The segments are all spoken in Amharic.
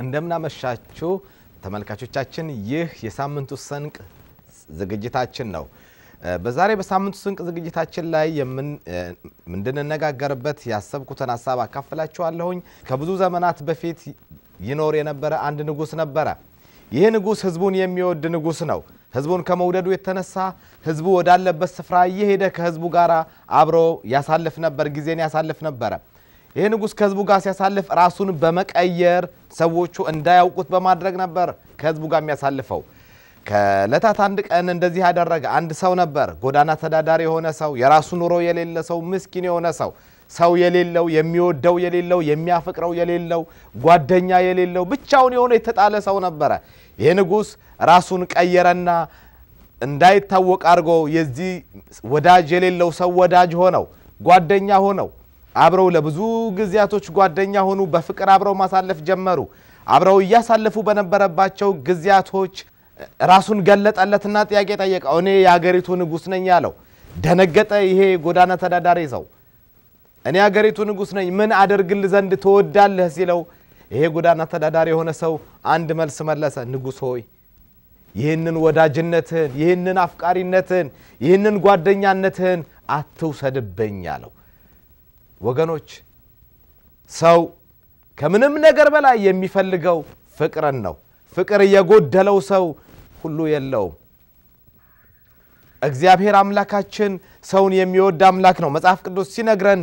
እንደምናመሻችሁ ተመልካቾቻችን፣ ይህ የሳምንቱ ስንቅ ዝግጅታችን ነው። በዛሬ በሳምንቱ ስንቅ ዝግጅታችን ላይ የምንድንነጋገርበት ያሰብኩትን ሀሳብ አካፍላችኋለሁኝ። ከብዙ ዘመናት በፊት ይኖር የነበረ አንድ ንጉስ ነበረ። ይህ ንጉስ ህዝቡን የሚወድ ንጉስ ነው። ህዝቡን ከመውደዱ የተነሳ ህዝቡ ወዳለበት ስፍራ እየሄደ ከህዝቡ ጋር አብሮ ያሳልፍ ነበር፣ ጊዜን ያሳልፍ ነበረ። ይህ ንጉሥ ከህዝቡ ጋር ሲያሳልፍ ራሱን በመቀየር ሰዎቹ እንዳያውቁት በማድረግ ነበር ከህዝቡ ጋር የሚያሳልፈው። ከዕለታት አንድ ቀን እንደዚህ ያደረገ አንድ ሰው ነበር። ጎዳና ተዳዳሪ የሆነ ሰው፣ የራሱ ኑሮ የሌለ ሰው፣ ምስኪን የሆነ ሰው፣ ሰው የሌለው፣ የሚወደው የሌለው፣ የሚያፈቅረው የሌለው፣ ጓደኛ የሌለው፣ ብቻውን የሆነ የተጣለ ሰው ነበረ። ይህ ንጉሥ ራሱን ቀየረና እንዳይታወቅ አድርጎ የዚህ ወዳጅ የሌለው ሰው ወዳጅ ሆነው ጓደኛ ሆነው አብረው ለብዙ ጊዜያቶች ጓደኛ ሆኑ። በፍቅር አብረው ማሳለፍ ጀመሩ። አብረው እያሳለፉ በነበረባቸው ጊዜያቶች ራሱን ገለጠለትና ጥያቄ ጠየቀው። እኔ የሀገሪቱ ንጉሥ ነኝ አለው። ደነገጠ። ይሄ ጎዳና ተዳዳሪ ሰው እኔ የሀገሪቱ ንጉሥ ነኝ፣ ምን አደርግል ዘንድ ትወዳለህ ሲለው ይሄ ጎዳና ተዳዳሪ የሆነ ሰው አንድ መልስ መለሰ። ንጉሥ ሆይ ይህንን ወዳጅነትህን፣ ይህንን አፍቃሪነትህን፣ ይህንን ጓደኛነትህን አትውሰድብኝ አለው። ወገኖች ሰው ከምንም ነገር በላይ የሚፈልገው ፍቅርን ነው። ፍቅር የጎደለው ሰው ሁሉ የለውም። እግዚአብሔር አምላካችን ሰውን የሚወድ አምላክ ነው። መጽሐፍ ቅዱስ ሲነግረን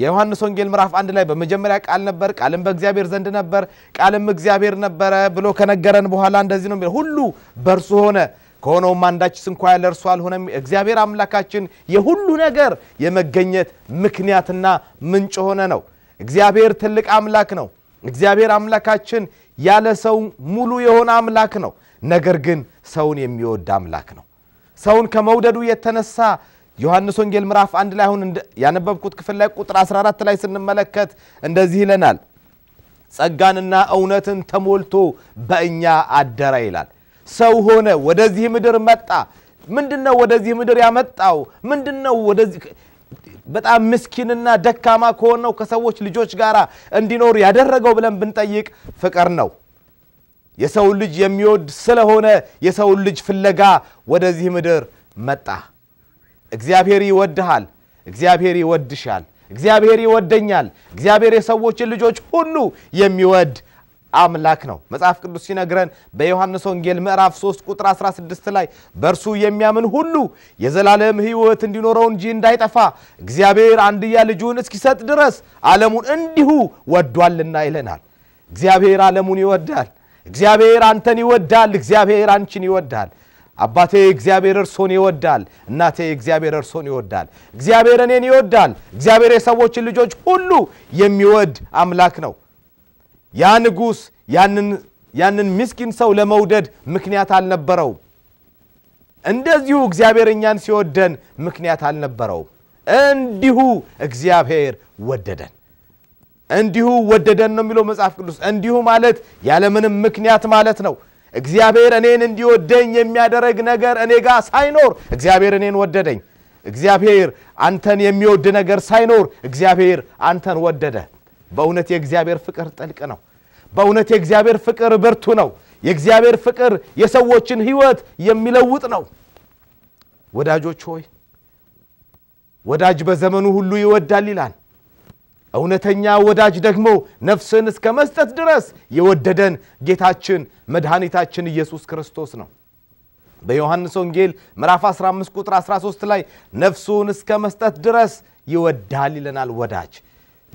የዮሐንስ ወንጌል ምዕራፍ አንድ ላይ በመጀመሪያ ቃል ነበር፣ ቃልም በእግዚአብሔር ዘንድ ነበር፣ ቃልም እግዚአብሔር ነበረ ብሎ ከነገረን በኋላ እንደዚህ ነው የሚለው ሁሉ በእርሱ ሆነ ከሆነውም አንዳች ስንኳ ያለ እርሱ አልሆነም። እግዚአብሔር አምላካችን የሁሉ ነገር የመገኘት ምክንያትና ምንጭ ሆነ ነው። እግዚአብሔር ትልቅ አምላክ ነው። እግዚአብሔር አምላካችን ያለ ሰው ሙሉ የሆነ አምላክ ነው። ነገር ግን ሰውን የሚወድ አምላክ ነው። ሰውን ከመውደዱ የተነሳ ዮሐንስ ወንጌል ምዕራፍ አንድ ላይ አሁን ያነበብኩት ክፍል ላይ ቁጥር 14 ላይ ስንመለከት እንደዚህ ይለናል። ጸጋንና እውነትን ተሞልቶ በእኛ አደረ ይላል። ሰው ሆነ፣ ወደዚህ ምድር መጣ። ምንድነው ወደዚህ ምድር ያመጣው? ምንድነው ወደዚህ በጣም ምስኪንና ደካማ ከሆነው ከሰዎች ልጆች ጋር እንዲኖር ያደረገው ብለን ብንጠይቅ ፍቅር ነው። የሰው ልጅ የሚወድ ስለሆነ የሰውን ልጅ ፍለጋ ወደዚህ ምድር መጣ። እግዚአብሔር ይወድሃል። እግዚአብሔር ይወድሻል። እግዚአብሔር ይወደኛል። እግዚአብሔር የሰዎችን ልጆች ሁሉ የሚወድ አምላክ ነው። መጽሐፍ ቅዱስ ሲነግረን በዮሐንስ ወንጌል ምዕራፍ 3 ቁጥር 16 ላይ በእርሱ የሚያምን ሁሉ የዘላለም ሕይወት እንዲኖረው እንጂ እንዳይጠፋ እግዚአብሔር አንድያ ልጁን እስኪሰጥ ድረስ ዓለሙን እንዲሁ ወዷልና ይለናል። እግዚአብሔር ዓለሙን ይወዳል። እግዚአብሔር አንተን ይወዳል። እግዚአብሔር አንቺን ይወዳል። አባቴ እግዚአብሔር እርሶን ይወዳል። እናቴ እግዚአብሔር እርሶን ይወዳል። እግዚአብሔር እኔን ይወዳል። እግዚአብሔር የሰዎችን ልጆች ሁሉ የሚወድ አምላክ ነው። ያ ንጉሥ ያንን ምስኪን ሰው ለመውደድ ምክንያት አልነበረውም። እንደዚሁ እግዚአብሔር እኛን ሲወደን ምክንያት አልነበረውም። እንዲሁ እግዚአብሔር ወደደን። እንዲሁ ወደደን ነው የሚለው መጽሐፍ ቅዱስ። እንዲሁ ማለት ያለምንም ምክንያት ማለት ነው። እግዚአብሔር እኔን እንዲወደኝ የሚያደረግ ነገር እኔ ጋር ሳይኖር እግዚአብሔር እኔን ወደደኝ። እግዚአብሔር አንተን የሚወድ ነገር ሳይኖር እግዚአብሔር አንተን ወደደ። በእውነት የእግዚአብሔር ፍቅር ጥልቅ ነው። በእውነት የእግዚአብሔር ፍቅር ብርቱ ነው። የእግዚአብሔር ፍቅር የሰዎችን ህይወት የሚለውጥ ነው። ወዳጆች ሆይ ወዳጅ በዘመኑ ሁሉ ይወዳል ይላል። እውነተኛ ወዳጅ ደግሞ ነፍስን እስከ መስጠት ድረስ የወደደን ጌታችን መድኃኒታችን ኢየሱስ ክርስቶስ ነው። በዮሐንስ ወንጌል ምዕራፍ 15 ቁጥር 13 ላይ ነፍሱን እስከ መስጠት ድረስ ይወዳል ይለናል ወዳጅ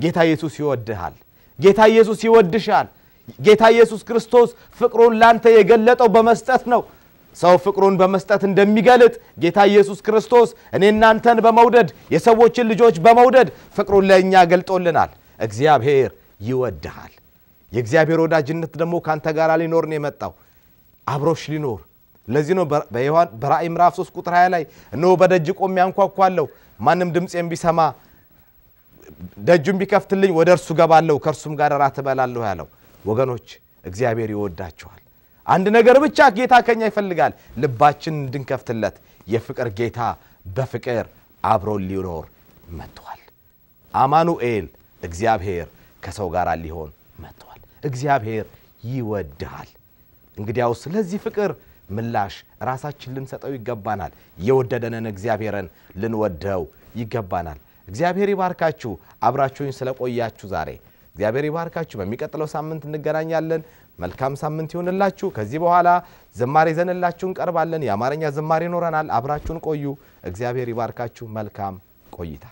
ጌታ ኢየሱስ ይወድሃል። ጌታ ኢየሱስ ይወድሻል። ጌታ ኢየሱስ ክርስቶስ ፍቅሩን ላንተ የገለጠው በመስጠት ነው። ሰው ፍቅሩን በመስጠት እንደሚገልጥ ጌታ ኢየሱስ ክርስቶስ እኔ እናንተን በመውደድ የሰዎችን ልጆች በመውደድ ፍቅሩን ለእኛ ገልጦልናል። እግዚአብሔር ይወድሃል። የእግዚአብሔር ወዳጅነት ደግሞ ከአንተ ጋር ሊኖር ነው የመጣው አብሮሽ ሊኖር። ለዚህ ነው በራእይ ምዕራፍ 3 ቁጥር 20 ላይ እነሆ በደጅ ቆሜ አንኳኳለሁ፣ ማንም ድምፄን ቢሰማ ደጁን ቢከፍትልኝ ወደ እርሱ ገባለሁ ከእርሱም ጋር ራት እበላለሁ ያለው ወገኖች እግዚአብሔር ይወዳቸዋል። አንድ ነገር ብቻ ጌታ ከኛ ይፈልጋል፣ ልባችን እንድንከፍትለት። የፍቅር ጌታ በፍቅር አብሮ ሊኖር መጥተዋል አማኑኤል እግዚአብሔር ከሰው ጋር ሊሆን መጥተዋል እግዚአብሔር ይወድሃል። እንግዲያው ስለዚህ ፍቅር ምላሽ ራሳችን ልንሰጠው ይገባናል። የወደደንን እግዚአብሔርን ልንወደው ይገባናል። እግዚአብሔር ይባርካችሁ። አብራችሁኝ ስለቆያችሁ ዛሬ እግዚአብሔር ይባርካችሁ። በሚቀጥለው ሳምንት እንገናኛለን። መልካም ሳምንት ይሆንላችሁ። ከዚህ በኋላ ዝማሬ ዘንላችሁ እንቀርባለን። የአማርኛ ዝማሬ ይኖረናል። አብራችሁን ቆዩ። እግዚአብሔር ይባርካችሁ። መልካም ቆይታ